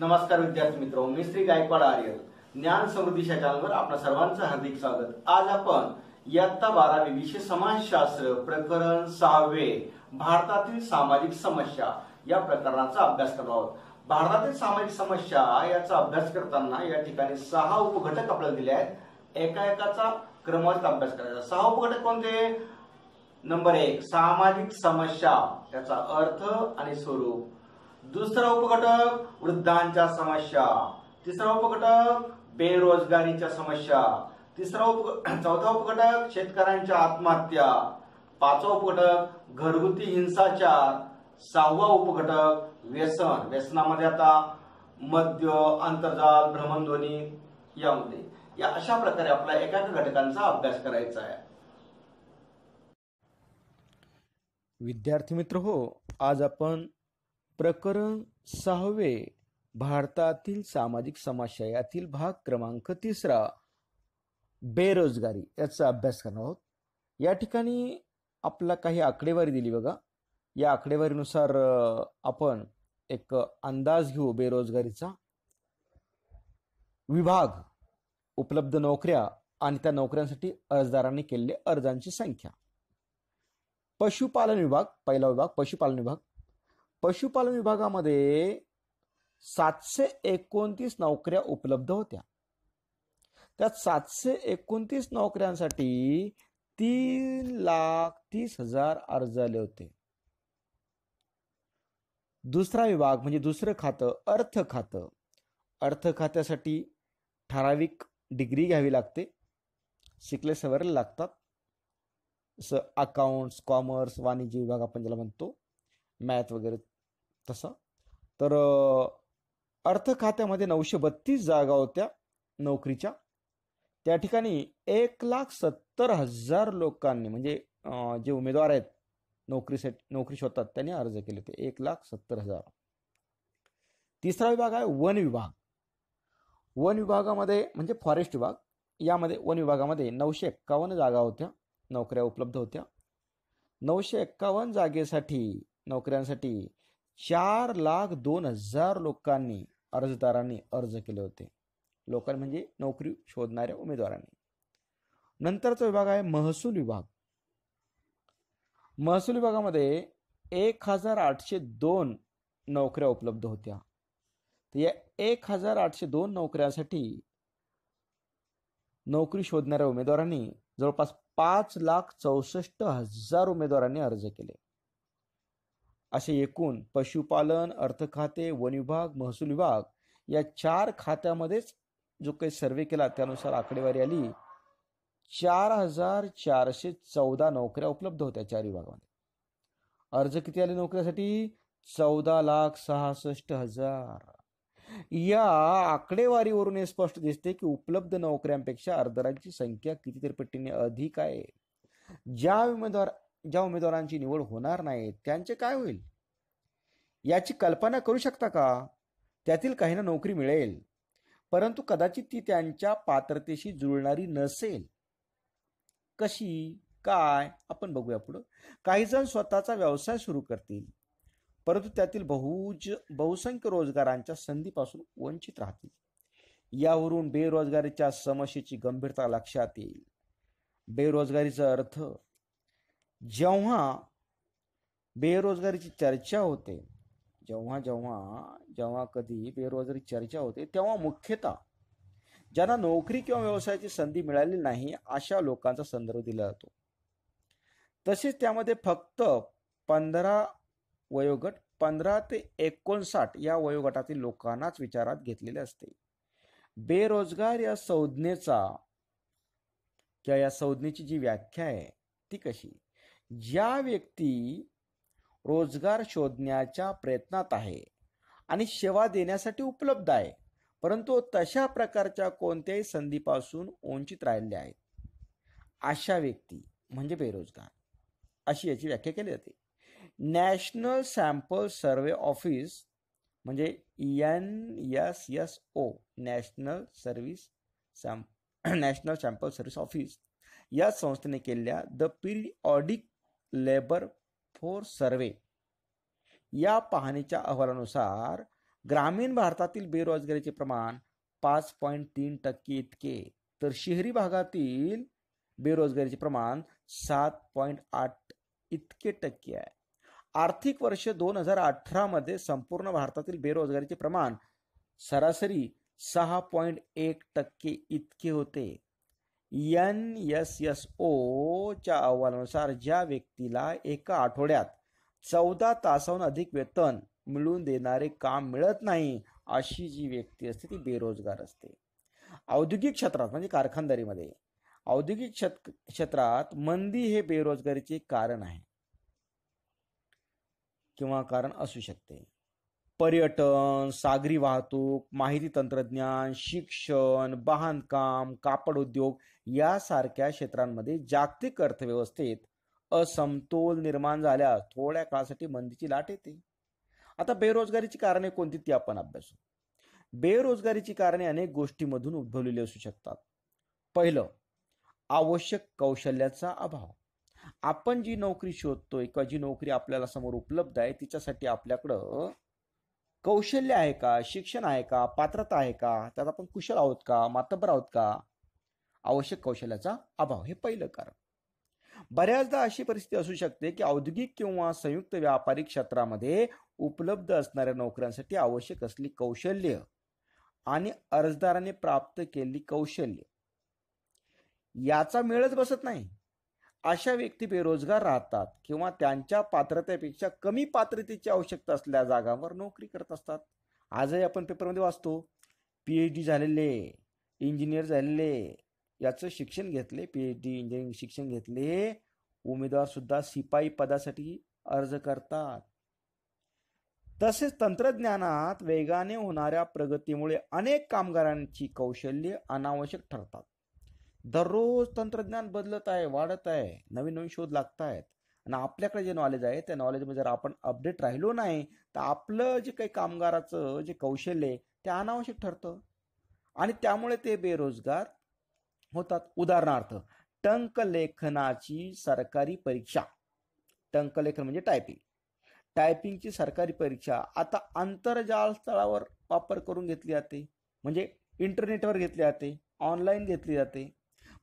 नमस्कार विद्यार्थी मित्र मी श्री गायकवाड आर्य ज्ञान समृद्धीच्या चॅनलवर आपल्या सर्वांचं हार्दिक स्वागत आज आपण इयत्ता बारावी विषय समाजशास्त्र प्रकरण सहावे भारतातील सामाजिक समस्या या प्रकरणाचा अभ्यास करणार आहोत भारतातील सामाजिक समस्या याचा अभ्यास करताना या ठिकाणी सहा उपघटक आपल्याला दिले आहेत एका एकाचा क्रमवारीत अभ्यास करायचा सहा उपघटक कोणते नंबर एक सामाजिक समस्या त्याचा अर्थ आणि स्वरूप दुसरा उपघटक वृद्धांच्या समस्या तिसरा उपघटक बेरोजगारीच्या समस्या तिसरा उप चौथा उपघटक शेतकऱ्यांच्या आत्महत्या पाचवा उपघटक घरगुती हिंसाचार सहावा उपघटक व्यसन व्यसनामध्ये आता मद्य आंतरजाल भ्रमणध्वनी यामध्ये या अशा प्रकारे आपल्या एका घटकांचा अभ्यास करायचा आहे विद्यार्थी मित्र हो आज आपण प्रकरण सहावे भारतातील सामाजिक समस्या यातील भाग क्रमांक तिसरा बेरोजगारी याचा अभ्यास करणार आहोत या ठिकाणी आपला काही आकडेवारी दिली बघा या आकडेवारीनुसार आपण एक अंदाज घेऊ बेरोजगारीचा विभाग उपलब्ध नोकऱ्या आणि त्या नोकऱ्यांसाठी अर्जदारांनी केलेले अर्जांची संख्या पशुपालन विभाग पहिला विभाग पशुपालन विभाग पशुपालन विभागामध्ये सातशे एकोणतीस नोकऱ्या उपलब्ध होत्या त्या सातशे एकोणतीस नोकऱ्यांसाठी तीन लाख तीस हजार अर्ज आले होते दुसरा विभाग म्हणजे दुसरं खातं अर्थ खातं अर्थ खात्यासाठी ठराविक डिग्री घ्यावी लागते शिकले सवरले लागतात जसं अकाउंट्स कॉमर्स वाणिज्य विभाग आपण ज्याला म्हणतो मॅथ वगैरे तसा तर अर्थ खात्यामध्ये नऊशे बत्तीस जागा होत्या नोकरीच्या त्या ठिकाणी एक लाख सत्तर हजार लोकांनी म्हणजे जे उमेदवार आहेत नोकरीसाठी नोकरी शोधतात त्यांनी अर्ज केले होते एक लाख सत्तर हजार तिसरा विभाग आहे वन विभाग वन विभागामध्ये म्हणजे फॉरेस्ट विभाग यामध्ये वन विभागामध्ये नऊशे एक्कावन्न जागा होत्या नोकऱ्या उपलब्ध होत्या नऊशे एक्कावन्न जागेसाठी नोकऱ्यांसाठी चार लाख दोन हजार लोकांनी अर्जदारांनी अर्ज केले होते लोकल म्हणजे नोकरी शोधणाऱ्या उमेदवारांनी नंतरचा विभाग आहे महसूल विभाग महसूल विभागामध्ये एक हजार आठशे दोन नोकऱ्या उपलब्ध होत्या तर या एक हजार आठशे दोन नोकऱ्यासाठी नोकरी शोधणाऱ्या उमेदवारांनी जवळपास पाच लाख चौसष्ट हजार उमेदवारांनी अर्ज केले असे एकूण पशुपालन अर्थ खाते वन विभाग महसूल विभाग या चार खात्यामध्येच जो काही सर्वे केला त्यानुसार आकडेवारी आली चार हजार चारशे चौदा नोकऱ्या उपलब्ध होत्या चार विभागामध्ये अर्ज किती आले नोकऱ्यासाठी चौदा लाख सहासष्ट हजार या आकडेवारीवरून हे स्पष्ट दिसते की उपलब्ध नोकऱ्यांपेक्षा अर्जदारांची संख्या कितीतरी पट्टीने अधिक आहे ज्या उमेदवार ज्या उमेदवारांची निवड होणार नाही त्यांचे काय होईल याची कल्पना करू शकता का त्यातील काहींना नोकरी मिळेल परंतु कदाचित ती त्यांच्या पात्रतेशी जुळणारी नसेल कशी काय आपण बघूया पुढं काही जण स्वतःचा व्यवसाय सुरू करतील परंतु त्यातील बहुज बहुसंख्य रोजगारांच्या संधीपासून वंचित राहतील यावरून बेरोजगारीच्या समस्येची गंभीरता लक्षात येईल बेरोजगारीचा अर्थ जेव्हा बेरोजगारीची चर्चा होते जेव्हा जेव्हा जेव्हा कधी बेरोजगारी चर्चा होते तेव्हा मुख्यतः ज्यांना नोकरी किंवा व्यवसायाची संधी मिळाली नाही अशा लोकांचा संदर्भ दिला जातो तसेच त्यामध्ये फक्त पंधरा वयोगट पंधरा ते एकोणसाठ या वयोगटातील लोकांनाच विचारात घेतलेले असते बेरोजगार या संज्ञेचा किंवा या संज्ञेची जी व्याख्या आहे ती कशी ज्या व्यक्ती रोजगार शोधण्याच्या प्रयत्नात आहे आणि सेवा देण्यासाठी उपलब्ध आहे परंतु तशा प्रकारच्या कोणत्याही संधीपासून वंचित राहिल्या आहेत अशा व्यक्ती म्हणजे बेरोजगार अशी याची व्याख्या केली जाते नॅशनल सॅम्पल सर्वे ऑफिस म्हणजे N S S O national service sam national sample service office या संस्थेने केलेल्या the periodic labour force survey या पाहणीच्या अहवालानुसार ग्रामीण भारतातील बेरोजगारीचे प्रमाण पाच पॉईंट तीन टक्के इतके तर शहरी भागातील बेरोजगारीचे प्रमाण सात पॉईंट आठ इतके टक्के आहे आर्थिक वर्ष दोन हजार अठरामध्ये संपूर्ण भारतातील बेरोजगारीचे प्रमाण सरासरी सहा पॉईंट एक टक्के इतके होते एन एस एस ओच्या अहवालानुसार ज्या व्यक्तीला एका आठवड्यात चौदा तासाहून अधिक वेतन मिळून देणारे काम मिळत नाही अशी जी व्यक्ती असते ती बेरोजगार असते औद्योगिक क्षेत्रात म्हणजे कारखानदारीमध्ये औद्योगिक क्षेत्र क्षेत्रात मंदी हे बेरोजगारीचे कारण आहे किंवा कारण असू शकते पर्यटन सागरी वाहतूक माहिती तंत्रज्ञान शिक्षण बांधकाम कापड उद्योग यासारख्या क्षेत्रांमध्ये जागतिक अर्थव्यवस्थेत असमतोल निर्माण झाल्यास थोड्या काळासाठी मंदीची लाट येते आता बेरोजगारीची कारणे कोणती ती आपण अभ्यासू बेरोजगारीची कारणे अनेक गोष्टीमधून उद्भवलेली असू शकतात पहिलं आवश्यक कौशल्याचा अभाव आपण जी नोकरी शोधतोय किंवा जी नोकरी आपल्याला समोर उपलब्ध आहे तिच्यासाठी आपल्याकडं कौशल्य आहे का शिक्षण आहे का पात्रता आहे का त्यात आपण कुशल आहोत का मातबर आहोत का आवश्यक कौशल्याचा अभाव हे पहिलं कारण बऱ्याचदा अशी परिस्थिती असू शकते की औद्योगिक किंवा संयुक्त व्यापारी क्षेत्रामध्ये उपलब्ध असणाऱ्या नोकऱ्यांसाठी आवश्यक असली कौशल्य आणि अर्जदाराने प्राप्त केली कौशल्य याचा मेळच बसत नाही अशा व्यक्ती बेरोजगार राहतात किंवा त्यांच्या पात्रतेपेक्षा कमी पात्रतेची आवश्यकता असल्या जागांवर नोकरी करत असतात आजही आपण पेपरमध्ये वाचतो पी एच डी झालेले इंजिनियर झालेले याचं शिक्षण घेतले पी एच डी इंजिनिअरिंग शिक्षण घेतले उमेदवारसुद्धा सिपाई पदासाठी अर्ज करतात तसेच तंत्रज्ञानात वेगाने होणाऱ्या प्रगतीमुळे अनेक कामगारांची कौशल्य अनावश्यक ठरतात दररोज तंत्रज्ञान बदलत आहे वाढत आहे नवीन नवीन शोध लागत आहेत आणि आपल्याकडे जे नॉलेज आहे त्या नॉलेजमध्ये जर आपण अपडेट राहिलो नाही तर आपलं जे काही कामगाराचं जे कौशल्य ते अनावश्यक ठरतं आणि त्यामुळे ते बेरोजगार होतात उदाहरणार्थ टंकलेखनाची सरकारी परीक्षा टंकलेखन म्हणजे टायपिंग टायपिंगची सरकारी परीक्षा आता आंतरजाल स्थळावर वापर करून घेतली जाते म्हणजे इंटरनेटवर घेतली जाते ऑनलाईन घेतली जाते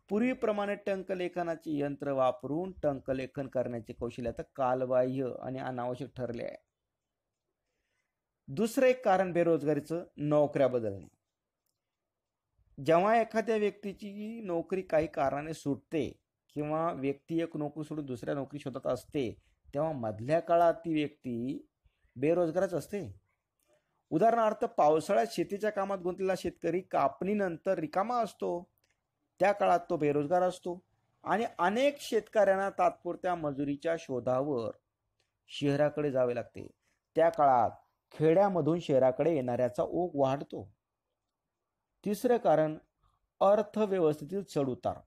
पूर्वीप्रमाणे टंकलेखनाचे यंत्र वापरून टंकलेखन करण्याचे कौशल्य आता कालबाह्य आणि अनावश्यक ठरले आहे दुसरं एक कारण बेरोजगारीचं नोकऱ्या बदलणे जेव्हा एखाद्या व्यक्तीची नोकरी काही कारणाने सुटते किंवा व्यक्ती एक नोकरी सोडून दुसऱ्या नोकरी शोधत असते तेव्हा मधल्या काळात ती व्यक्ती बेरोजगारच असते उदाहरणार्थ पावसाळ्यात शेतीच्या कामात गुंतलेला शेतकरी कापणीनंतर रिकामा असतो त्या काळात तो बेरोजगार असतो आणि अनेक शेतकऱ्यांना तात्पुरत्या मजुरीच्या शोधावर शहराकडे जावे लागते त्या काळात खेड्यामधून शहराकडे येणाऱ्याचा ओघ वाढतो तिसरं कारण अर्थव्यवस्थेतील चढउतार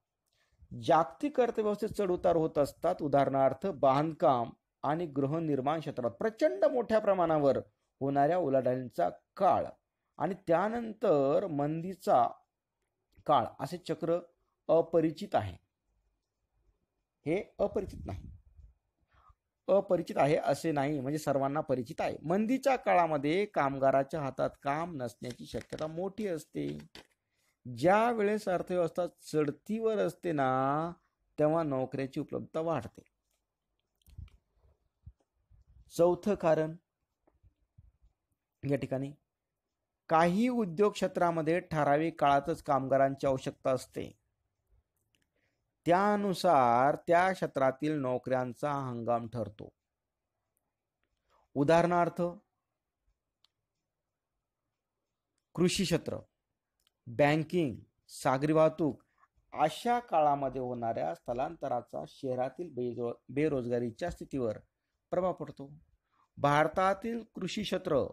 जागतिक अर्थव्यवस्थेत चढउतार होत असतात उदाहरणार्थ बांधकाम आणि गृहनिर्माण क्षेत्रात प्रचंड मोठ्या प्रमाणावर होणाऱ्या उलाढालींचा काळ आणि त्यानंतर मंदीचा काळ असे चक्र अपरिचित आहे हे अपरिचित नाही अपरिचित आहे असे नाही म्हणजे सर्वांना परिचित आहे मंदीच्या काळामध्ये कामगाराच्या हातात काम नसण्याची शक्यता मोठी असते ज्या वेळेस अर्थव्यवस्था चढतीवर असते ना तेव्हा नोकऱ्याची उपलब्धता वाढते चौथं कारण या ठिकाणी काही उद्योग क्षेत्रामध्ये ठराविक काळातच कामगारांची आवश्यकता असते त्यानुसार त्या क्षेत्रातील नोकऱ्यांचा हंगाम ठरतो उदाहरणार्थ कृषी क्षेत्र बँकिंग सागरी वाहतूक अशा काळामध्ये होणाऱ्या स्थलांतराचा शहरातील बेरो बेरोजगारीच्या स्थितीवर प्रभाव पडतो भारतातील कृषी क्षेत्र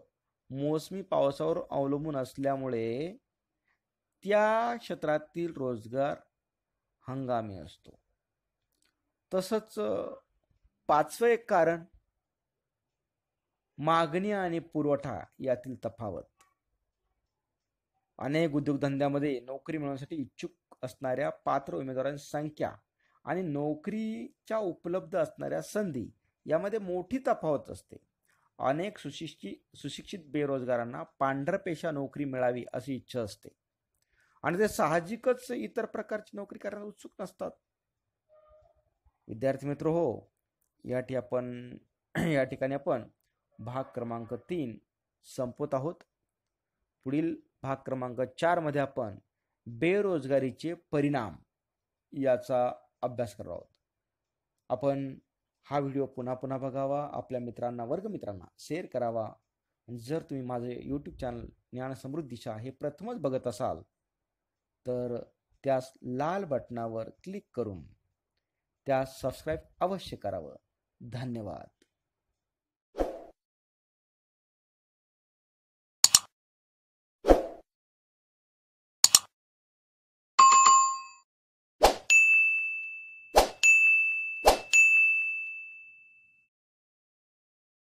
मोसमी पावसावर अवलंबून असल्यामुळे त्या क्षेत्रातील रोजगार हंगामी असतो तसंच पाचवं एक कारण मागणी आणि पुरवठा यातील तफावत अनेक उद्योगधंद्यामध्ये नोकरी मिळवण्यासाठी इच्छुक असणाऱ्या पात्र उमेदवारांची संख्या आणि नोकरीच्या उपलब्ध असणाऱ्या संधी यामध्ये मोठी तफावत असते अनेक सुशिक्षित सुशिक्षित बेरोजगारांना पांढरपेशा नोकरी मिळावी अशी इच्छा असते आणि ते साहजिकच इतर प्रकारची नोकरी करायला उत्सुक नसतात विद्यार्थी मित्र हो या आपण या ठिकाणी आपण भाग क्रमांक तीन संपवत आहोत पुढील भाग क्रमांक चारमध्ये आपण बेरोजगारीचे परिणाम याचा अभ्यास करणार आहोत आपण हा व्हिडिओ पुन्हा पुन्हा बघावा आपल्या मित्रांना वर्गमित्रांना शेअर करावा आणि जर तुम्ही माझे यूट्यूब चॅनल ज्ञानसमृद्धीशा हे प्रथमच बघत असाल तर त्यास लाल बटनावर क्लिक करून त्यास सबस्क्राईब अवश्य करावं धन्यवाद